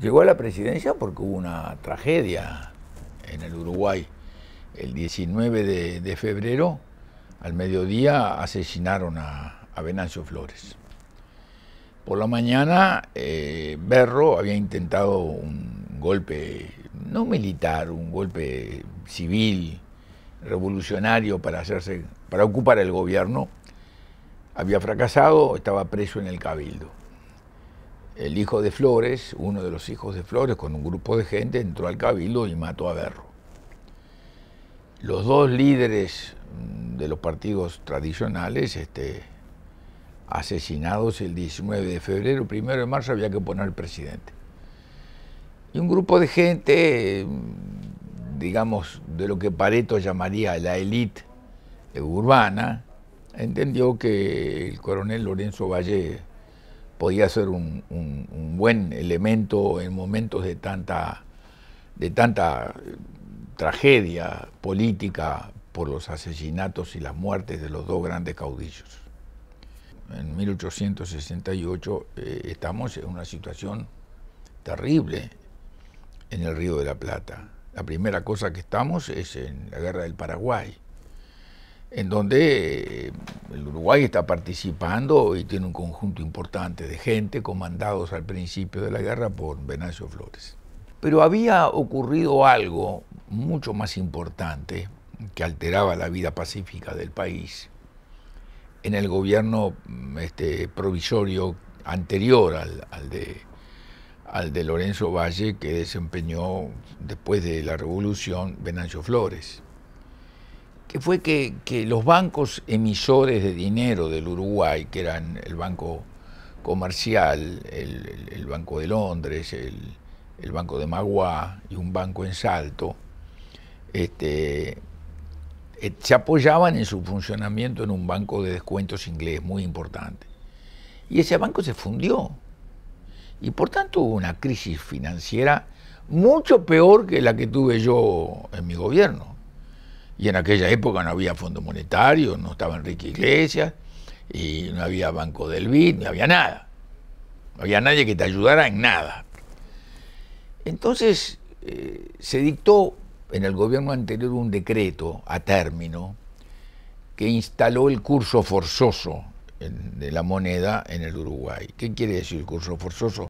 Llegó a la presidencia porque hubo una tragedia en el Uruguay. El 19 de, febrero, al mediodía, asesinaron a, Venancio Flores. Por la mañana, eh, Berro había intentado un golpe, no militar, un golpe civil, revolucionario para, hacerse, para ocupar el gobierno. Había fracasado, estaba preso en el Cabildo el hijo de Flores, uno de los hijos de Flores, con un grupo de gente, entró al cabildo y mató a Berro. Los dos líderes mm, de los partidos tradicionales, este, asesinados el 19 de febrero, primero de marzo había que poner presidente. Y un grupo de gente, mm, digamos, de lo que Pareto llamaría la élite urbana, entendió que el coronel Lorenzo Valle podía ser un, buen elemento en momentos de tanta, de tanta eh, tragedia política por los asesinatos y las muertes de los dos grandes caudillos. En 1868 eh, estamos en una situación terrible en el Río de la Plata. La primera cosa que estamos es en la guerra del Paraguay en donde eh, el Uruguay está participando y tiene un conjunto importante de gente comandados al principio de la guerra por Venancio Flores. Pero había ocurrido algo mucho más importante que alteraba la vida pacífica del país en el gobierno mm, este, provisorio anterior al, de, al de Lorenzo Valle que desempeñó después de la revolución Venancio Flores que fue que, los bancos emisores de dinero del Uruguay, que eran el Banco Comercial, el, Banco de Londres, el, Banco de Magua y un banco en Salto, este, eh, se apoyaban en su funcionamiento en un banco de descuentos inglés muy importante. Y ese banco se fundió. Y por tanto hubo una crisis financiera mucho peor que la que tuve yo en mi gobierno y en aquella época no había Fondo Monetario, no estaba Enrique Iglesias, y no había Banco del BID, no había nada. No había nadie que te ayudara en nada. Entonces eh, se dictó en el gobierno anterior un decreto a término que instaló el curso forzoso de la moneda en el Uruguay. ¿Qué quiere decir curso forzoso?